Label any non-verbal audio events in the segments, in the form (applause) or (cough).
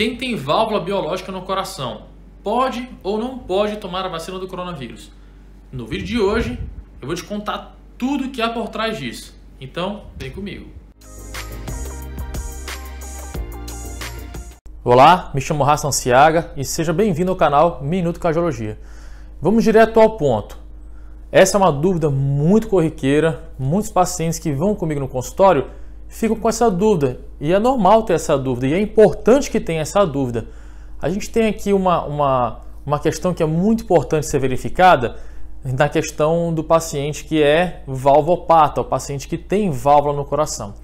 Quem tem válvula biológica no coração pode ou não pode tomar a vacina do coronavírus? No vídeo de hoje eu vou te contar tudo o que há por trás disso. Então, vem comigo. Olá, me chamo Hassan Ciaga e seja bem-vindo ao canal Minuto Cardiologia. Vamos direto ao ponto. Essa é uma dúvida muito corriqueira, muitos pacientes que vão comigo no consultório Fico com essa dúvida. E é normal ter essa dúvida, e é importante que tenha essa dúvida. A gente tem aqui uma, uma, uma questão que é muito importante ser verificada na questão do paciente que é valvopata, o paciente que tem válvula no coração.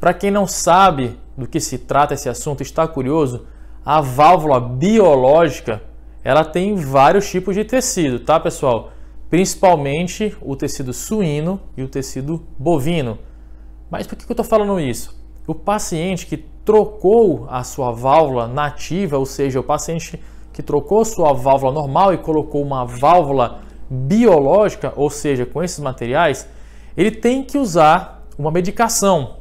Para quem não sabe do que se trata esse assunto, está curioso, a válvula biológica, ela tem vários tipos de tecido, tá, pessoal? Principalmente o tecido suíno e o tecido bovino. Mas por que eu estou falando isso? O paciente que trocou a sua válvula nativa, ou seja, o paciente que trocou sua válvula normal e colocou uma válvula biológica, ou seja, com esses materiais, ele tem que usar uma medicação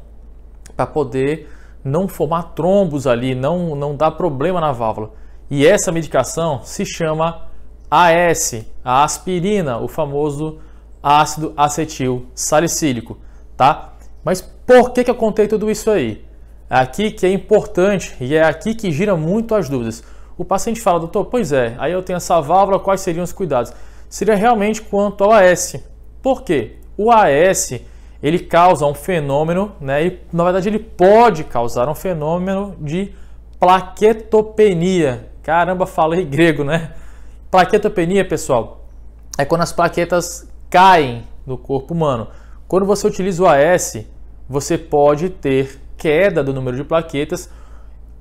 para poder não formar trombos ali, não, não dar problema na válvula. E essa medicação se chama AS, a aspirina, o famoso ácido acetil salicílico, tá? Mas por que, que eu contei tudo isso aí? Aqui que é importante e é aqui que gira muito as dúvidas. O paciente fala, doutor, pois é, aí eu tenho essa válvula, quais seriam os cuidados? Seria realmente quanto ao AS. Por quê? O AS, ele causa um fenômeno, né? E, na verdade, ele pode causar um fenômeno de plaquetopenia. Caramba, falei (laughs) grego, né? Plaquetopenia, pessoal, é quando as plaquetas caem no corpo humano. Quando você utiliza o AS, você pode ter queda do número de plaquetas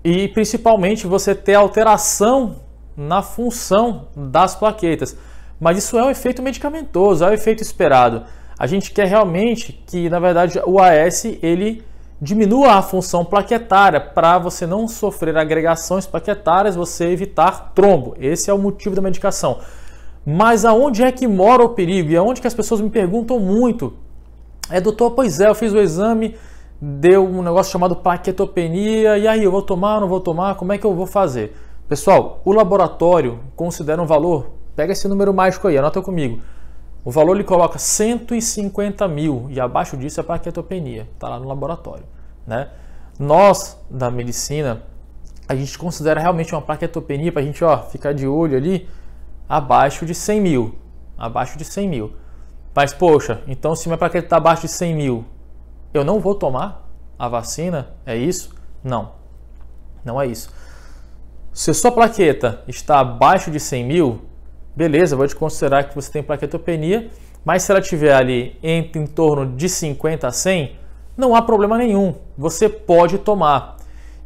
e principalmente você ter alteração na função das plaquetas. Mas isso é um efeito medicamentoso, é um efeito esperado. A gente quer realmente que, na verdade, o AS ele diminua a função plaquetária para você não sofrer agregações plaquetárias, você evitar trombo. Esse é o motivo da medicação. Mas aonde é que mora o perigo? E aonde que as pessoas me perguntam muito é, doutor, pois é, eu fiz o exame, deu um negócio chamado plaquetopenia e aí, eu vou tomar, não vou tomar, como é que eu vou fazer? Pessoal, o laboratório considera um valor, pega esse número mágico aí, anota comigo. O valor ele coloca 150 mil e abaixo disso é plaquetopenia, está lá no laboratório. Né? Nós, da medicina, a gente considera realmente uma plaquetopenia para a gente ó, ficar de olho ali abaixo de 100 mil. Abaixo de 100 mil. Mas, poxa, então se meu plaqueto está abaixo de 100 mil, eu não vou tomar a vacina? É isso? Não. Não é isso. Se a sua plaqueta está abaixo de 100 mil, beleza, vou te considerar que você tem plaquetopenia, mas se ela estiver ali entre em torno de 50 a 100, não há problema nenhum, você pode tomar.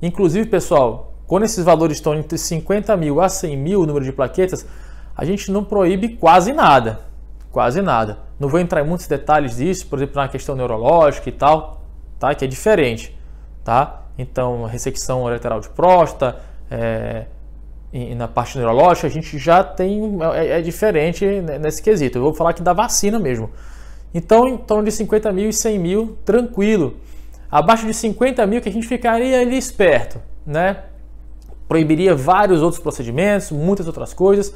Inclusive, pessoal, quando esses valores estão entre 50 mil a 100 mil, o número de plaquetas, a gente não proíbe quase nada, quase nada. Não vou entrar em muitos detalhes disso, por exemplo, na questão neurológica e tal, tá? Que é diferente, tá? Então, ressecção lateral de próstata, é, e na parte neurológica, a gente já tem. É, é, diferente nesse quesito. Eu vou falar aqui da vacina mesmo. Então, em torno de 50 mil e 100 mil, tranquilo. Abaixo de 50 mil, que a gente ficaria ali esperto, né? Proibiria vários outros procedimentos, muitas outras coisas.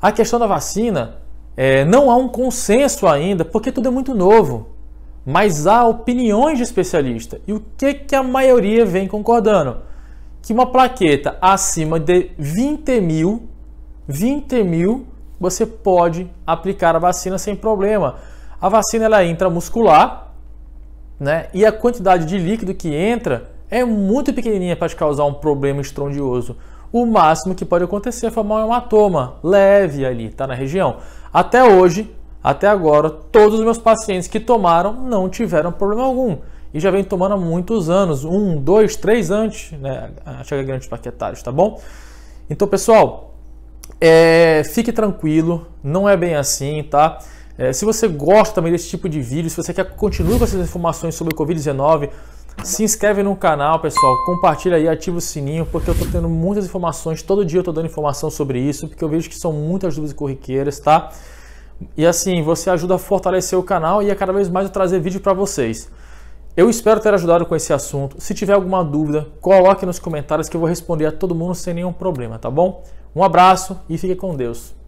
A questão da vacina, é, não há um consenso ainda, porque tudo é muito novo, mas há opiniões de especialistas. E o que, que a maioria vem concordando? Que uma plaqueta acima de 20 mil, 20 mil, você pode aplicar a vacina sem problema. A vacina ela entra é intramuscular, né? E a quantidade de líquido que entra é muito pequenininha para te causar um problema estrondioso o máximo que pode acontecer é formar um hematoma leve ali, tá na região. Até hoje, até agora, todos os meus pacientes que tomaram não tiveram problema algum. E já vem tomando há muitos anos, um, dois, três antes, né? Chega grande plaquetários, tá bom? Então, pessoal, é, fique tranquilo, não é bem assim, tá? É, se você gosta também desse tipo de vídeo, se você quer continuar continue com essas informações sobre o Covid-19, se inscreve no canal, pessoal, compartilha aí, ativa o sininho, porque eu tô tendo muitas informações, todo dia eu tô dando informação sobre isso, porque eu vejo que são muitas dúvidas corriqueiras, tá? E assim, você ajuda a fortalecer o canal e a cada vez mais eu trazer vídeo para vocês. Eu espero ter ajudado com esse assunto. Se tiver alguma dúvida, coloque nos comentários que eu vou responder a todo mundo sem nenhum problema, tá bom? Um abraço e fique com Deus.